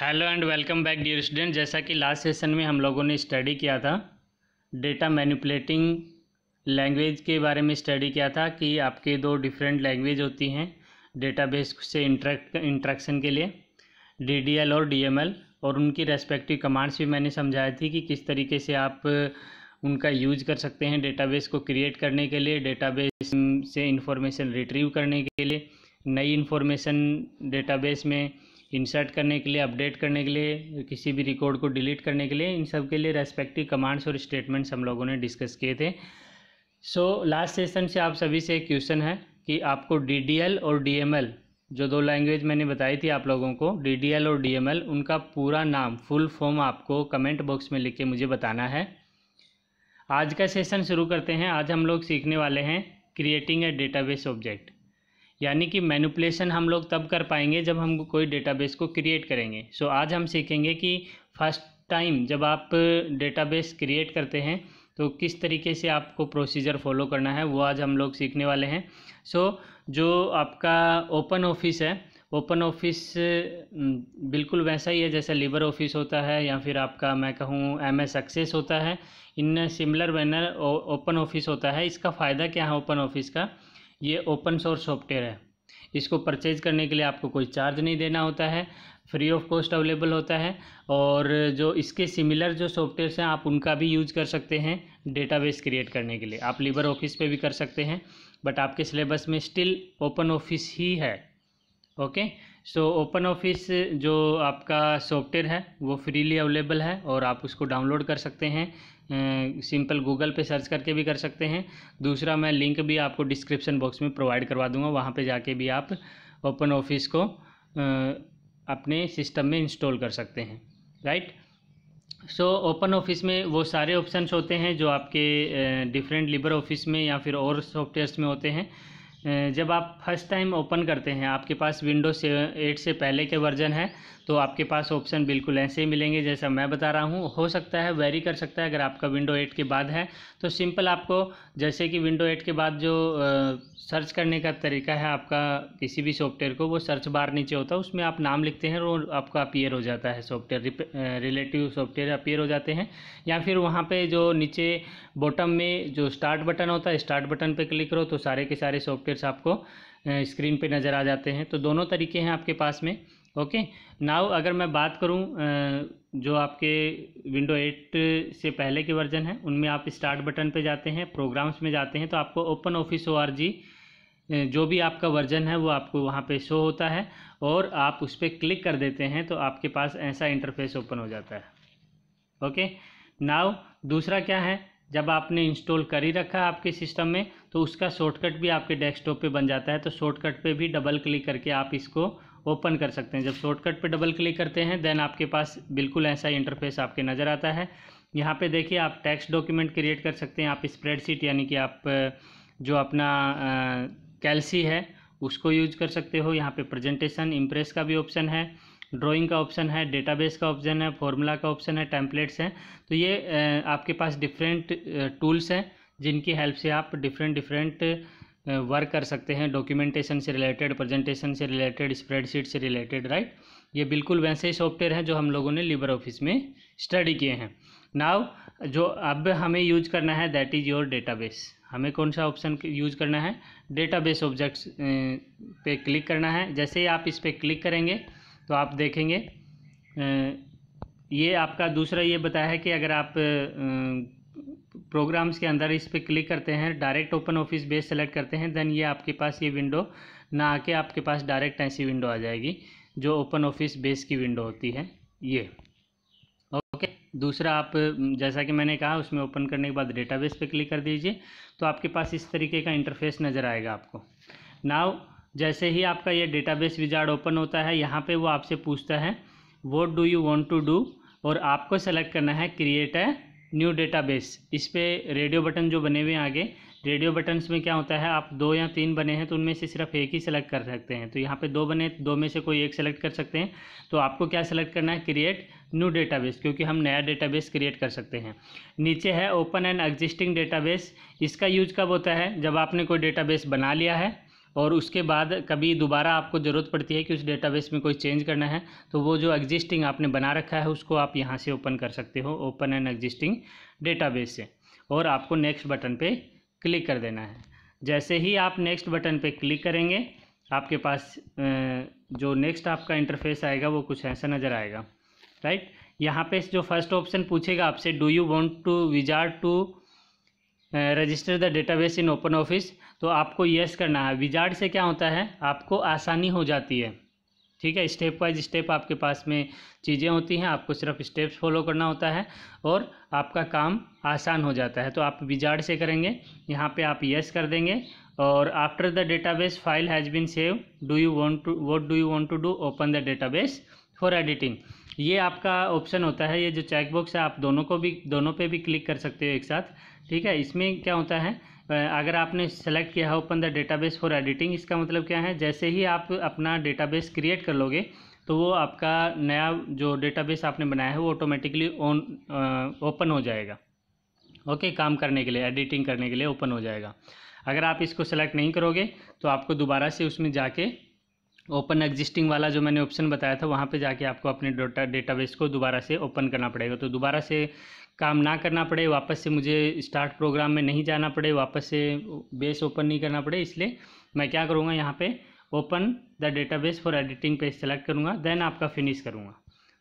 hello and welcome back dear student जैसा कि last session में हम लोगों ने स्टडी किया था डेटा मैनिपुलेटिंग लैंग्वेज के बारे में स्टडी किया था कि आपके दो डिफरेंट लैंग्वेज होती हैं डेटाबेस से इंट्रैक्ट इंट्रैक्शन के लिए डीडीएल और डीएमएल और उनकी रेस्पेक्टिव कमांड्स भी मैंने समझाई थी कि किस तरीके से आप उनका यूज कर सकते हैं डेटाबेस को क्रिएट करने के लिए डेटाबेस से इंफॉर्मेशन रिट्रीव करने के लिए नई इन्फॉर्मेशन डेटाबेस में इंसर्ट करने के लिए अपडेट करने के लिए किसी भी रिकॉर्ड को डिलीट करने के लिए इन सब के लिए रेस्पेक्टिव कमांड्स और स्टेटमेंट्स हम लोगों ने डिस्कस किए थे सो लास्ट सेशन से आप सभी से एक क्वेश्चन है कि आपको डी और डी जो दो लैंग्वेज मैंने बताई थी आप लोगों को डी और डी उनका पूरा नाम फुल फॉर्म आपको कमेंट बॉक्स में लिख के मुझे बताना है आज का सेशन शुरू करते हैं आज हम लोग सीखने वाले हैं क्रिएटिंग ए डेटाबेस ऑब्जेक्ट यानी कि मैनुपलेसन हम लोग तब कर पाएंगे जब हम कोई डेटाबेस को क्रिएट करेंगे सो so, आज हम सीखेंगे कि फर्स्ट टाइम जब आप डेटाबेस क्रिएट करते हैं तो किस तरीके से आपको प्रोसीजर फॉलो करना है वो आज हम लोग सीखने वाले हैं सो so, जो आपका ओपन ऑफिस है ओपन ऑफिस बिल्कुल वैसा ही है जैसा लेबर ऑफिस होता है या फिर आपका मैं कहूँ एम एस एक्सेस होता है in similar manner open office होता है इसका फ़ायदा क्या है ओपन ऑफिस का ये ओपन सोर्स सॉफ्टवेयर है इसको परचेज करने के लिए आपको कोई चार्ज नहीं देना होता है फ्री ऑफ कॉस्ट अवेलेबल होता है और जो इसके सिमिलर जो सॉफ्टवेयर्स हैं आप उनका भी यूज कर सकते हैं डेटाबेस क्रिएट करने के लिए आप लिबर ऑफिस पे भी कर सकते हैं बट आपके सिलेबस में स्टिल ओपन ऑफिस ही है ओके सो ओपन ऑफिस जो आपका सॉफ्टवेयर है वो फ्रीली अवेलेबल है और आप उसको डाउनलोड कर सकते हैं सिंपल गूगल पे सर्च करके भी कर सकते हैं दूसरा मैं लिंक भी आपको डिस्क्रिप्शन बॉक्स में प्रोवाइड करवा दूंगा वहाँ पे जाके भी आप ओपन ऑफिस को अपने सिस्टम में इंस्टॉल कर सकते हैं राइट सो ओपन ऑफिस में वो सारे ऑप्शंस होते हैं जो आपके डिफरेंट लिबर ऑफिस में या फिर और सॉफ्टवेयर्स में होते हैं जब आप फर्स्ट टाइम ओपन करते हैं आपके पास विंडो से एट से पहले के वर्जन है तो आपके पास ऑप्शन बिल्कुल ऐसे ही मिलेंगे जैसा मैं बता रहा हूँ हो सकता है वेरी कर सकता है अगर आपका विंडो एट के बाद है तो सिंपल आपको जैसे कि विंडो एट के बाद जो सर्च करने का तरीका है आपका किसी भी सॉफ्टवेयर को वो सर्च बार नीचे होता है उसमें आप नाम लिखते हैं और आपका अपीयर हो जाता है सॉफ्टवेयर रिलेटिव सॉफ्टवेयर अपीयर हो जाते हैं या फिर वहाँ पर जो नीचे बॉटम में जो स्टार्ट बटन होता है स्टार्ट बटन पर क्लिक करो तो सारे के सारे सॉफ्टवेयर सर्किट्स आपको स्क्रीन पे नज़र आ जाते हैं तो दोनों तरीके हैं आपके पास में ओके नाउ अगर मैं बात करूं जो आपके विंडो एट से पहले के वर्जन हैं उनमें आप स्टार्ट बटन पे जाते हैं प्रोग्राम्स में जाते हैं तो आपको ओपन ऑफिस ओ जो भी आपका वर्जन है वो आपको वहाँ पे शो होता है और आप उस पर क्लिक कर देते हैं तो आपके पास ऐसा इंटरफेस ओपन हो जाता है ओके नाव दूसरा क्या है जब आपने इंस्टॉल कर ही रखा है आपके सिस्टम में तो उसका शॉर्टकट भी आपके डेस्कटॉप पे बन जाता है तो शॉर्टकट पे भी डबल क्लिक करके आप इसको ओपन कर सकते हैं जब शॉर्टकट पे डबल क्लिक करते हैं देन आपके पास बिल्कुल ऐसा इंटरफेस आपके नज़र आता है यहाँ पे देखिए आप टैक्स डॉक्यूमेंट क्रिएट कर सकते हैं आप स्प्रेडशीट यानी कि आप जो अपना कैलसी है उसको यूज कर सकते हो यहाँ पर प्रजेंटेशन इम्प्रेस का भी ऑप्शन है ड्राइंग का ऑप्शन है डेटाबेस का ऑप्शन है फॉर्मूला का ऑप्शन है टेम्पलेट्स हैं तो ये आपके पास डिफरेंट टूल्स हैं जिनकी हेल्प से आप डिफरेंट डिफरेंट वर्क कर सकते हैं डॉक्यूमेंटेशन से रिलेटेड प्रेजेंटेशन से रिलेटेड स्प्रेडशीट से रिलेटेड राइट ये बिल्कुल वैसे ही सॉफ्टवेयर हैं जो हम लोगों ने लिबर ऑफिस में स्टडी किए हैं नाव जो अब हमें यूज करना है दैट इज़ योर डेटाबेस हमें कौन सा ऑप्शन यूज करना है डेटाबेस ऑब्जेक्ट्स पे क्लिक करना है जैसे ही आप इस पर क्लिक करेंगे तो आप देखेंगे ये आपका दूसरा ये बताया है कि अगर आप प्रोग्राम्स के अंदर इस पर क्लिक करते हैं direct open office base select करते हैं देन ये आपके पास ये विंडो ना आके आपके पास डायरेक्ट ऐसी विंडो आ जाएगी जो ओपन ऑफिस बेस की विंडो होती है ये ओके दूसरा आप जैसा कि मैंने कहा उसमें ओपन करने के बाद डेटाबेस पे क्लिक कर दीजिए तो आपके पास इस तरीके का इंटरफेस नज़र आएगा आपको नाव जैसे ही आपका ये डेटाबेस विजार्ड ओपन होता है यहाँ पे वो आपसे पूछता है what do you want to do और आपको सेलेक्ट करना है क्रिएट है न्यू डेटाबेस इस पर रेडियो बटन जो बने हुए हैं आगे रेडियो बटन्स में क्या होता है आप दो या तीन बने हैं तो उनमें से सिर्फ एक ही सेलेक्ट कर सकते हैं तो यहाँ पे दो बने दो में से कोई एक सेलेक्ट कर सकते हैं तो आपको क्या सेलेक्ट करना है क्रिएट न्यू डेटाबेस क्योंकि हम नया डेटाबेस क्रिएट कर सकते हैं नीचे है ओपन एंड एग्जिस्टिंग डेटाबेस इसका यूज कब होता है जब आपने कोई डेटाबेस बना लिया है और उसके बाद कभी दोबारा आपको ज़रूरत पड़ती है कि उस डेटाबेस में कोई चेंज करना है तो वो जो एग्जिस्टिंग आपने बना रखा है उसको आप यहाँ से ओपन कर सकते हो ओपन एंड एग्जिस्टिंग डेटाबेस से और आपको नेक्स्ट बटन पे क्लिक कर देना है जैसे ही आप नेक्स्ट बटन पे क्लिक करेंगे आपके पास जो नेक्स्ट आपका इंटरफेस आएगा वो कुछ ऐसा नज़र आएगा राइट यहाँ पे जो फर्स्ट ऑप्शन पूछेगा आपसे do you want to wizard to register the database in open office तो आपको यस करना है विजार्ड से क्या होता है आपको आसानी हो जाती है ठीक है स्टेप वाइज स्टेप आपके पास में चीज़ें होती हैं आपको सिर्फ स्टेप्स फॉलो करना होता है और आपका काम आसान हो जाता है तो आप विजार्ड से करेंगे यहाँ पे आप यस कर देंगे और after the database file has been saved do you want to what do you want to do open the database for editing ये आपका ऑप्शन होता है ये जो चेकबॉक्स है आप दोनों को भी दोनों पे भी क्लिक कर सकते हो एक साथ ठीक है इसमें क्या होता है अगर आपने सेलेक्ट किया है open the database for editing इसका मतलब क्या है जैसे ही आप अपना डेटाबेस क्रिएट कर लोगे तो वो आपका नया जो डेटाबेस आपने बनाया है वो ऑटोमेटिकली ऑन ओपन हो जाएगा ओके okay, काम करने के लिए एडिटिंग करने के लिए ओपन हो जाएगा अगर आप इसको सेलेक्ट नहीं करोगे तो आपको दोबारा से उसमें जाके ओपन एग्जिस्टिंग वाला जो मैंने ऑप्शन बताया था वहाँ पे जाके आपको अपने डाटा डेटाबेस को दोबारा से ओपन करना पड़ेगा तो दोबारा से काम ना करना पड़े वापस से मुझे स्टार्ट प्रोग्राम में नहीं जाना पड़े वापस से बेस ओपन नहीं करना पड़े इसलिए मैं क्या करूँगा यहाँ पे open the database for editing page select करूँगा देन आपका फिनिश करूँगा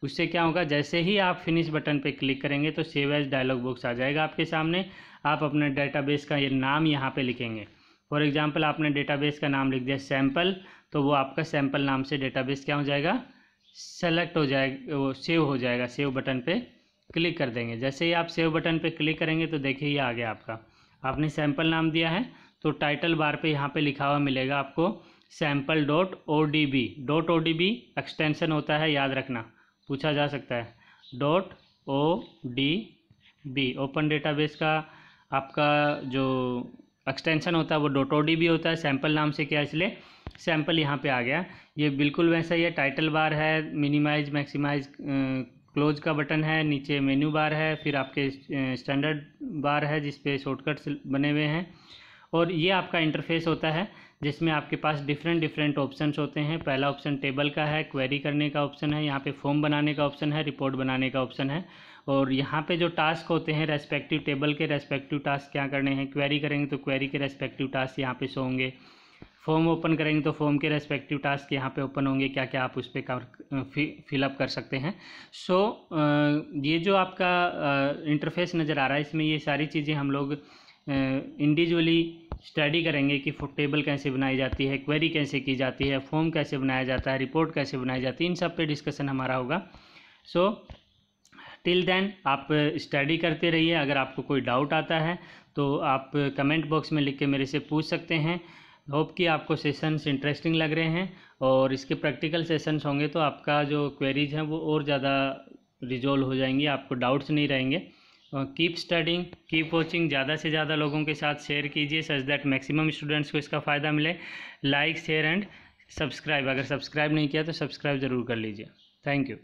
उससे क्या होगा जैसे ही आप फिनिश बटन पर क्लिक करेंगे तो सेव एज डायलॉग बॉक्स आ जाएगा आपके सामने आप अपने डेटाबेस का ये नाम यहाँ पे लिखेंगे फॉर एग्जाम्पल आपने डेटाबेस का नाम लिख दिया सैम्पल तो वो आपका सैम्पल नाम से डेटाबेस क्या हो जाएगा सेलेक्ट हो जाएगा वो सेव हो जाएगा सेव बटन पे क्लिक कर देंगे जैसे ही आप सेव बटन पे क्लिक करेंगे तो देखिए ये आ गया आपका आपने सैम्पल नाम दिया है तो टाइटल बार पे यहाँ पे लिखा हुआ मिलेगा आपको sample dot O D B dot O D B extension होता है याद रखना पूछा जा सकता है dot O D B open database का आपका जो एक्सटेंशन होता है वो डोटोडी भी होता है सैम्पल नाम से क्या इसलिए सैम्पल यहाँ पे आ गया ये बिल्कुल वैसा ही है टाइटल बार है मिनिमाइज मैक्सिमाइज क्लोज का बटन है नीचे मेन्यू बार है फिर आपके स्टैंडर्ड बार है जिसपे शॉर्टकट्स बने हुए हैं और ये आपका इंटरफेस होता है जिसमें आपके पास डिफरेंट डिफरेंट ऑप्शन होते हैं पहला ऑप्शन टेबल का है क्वेरी करने का ऑप्शन है यहाँ पे फॉर्म बनाने का ऑप्शन है रिपोर्ट बनाने का ऑप्शन है और यहाँ पे जो टास्क होते हैं रेस्पेक्टिव टेबल के रेस्पेक्टिव टास्क क्या करने हैं क्वेरी करेंगे तो क्वेरी के रेस्पेक्टिव टास्क यहाँ पे सो होंगे फॉर्म ओपन करेंगे तो फॉर्म के रेस्पेक्टिव टास्क यहाँ पे ओपन होंगे क्या क्या आप उस पर फिलअप कर सकते हैं सो so, ये जो आपका इंटरफेस नज़र आ रहा है इसमें ये सारी चीज़ें हम लोग इंडिविजुअली स्टडी करेंगे कि टेबल कैसे बनाई जाती है क्वेरी कैसे की जाती है फॉर्म कैसे बनाया जाता है रिपोर्ट कैसे बनाई जाती है इन सब पे डिस्कशन हमारा होगा सो टिल देन आप स्टडी करते रहिए अगर आपको कोई डाउट आता है तो आप कमेंट बॉक्स में लिख के मेरे से पूछ सकते हैं होप कि आपको सेशंस इंटरेस्टिंग लग रहे हैं और इसके प्रैक्टिकल सेशंस होंगे तो आपका जो क्वेरीज हैं वो और ज़्यादा रिजॉल्व हो जाएंगी आपको डाउट्स नहीं रहेंगे कीप स्टडिंग कीप वॉचिंग ज़्यादा से ज़्यादा लोगों के साथ शेयर कीजिए सच दैट मैक्सिमम स्टूडेंट्स को इसका फ़ायदा मिले लाइक शेयर एंड सब्सक्राइब अगर सब्सक्राइब नहीं किया तो सब्सक्राइब ज़रूर कर लीजिए थैंक यू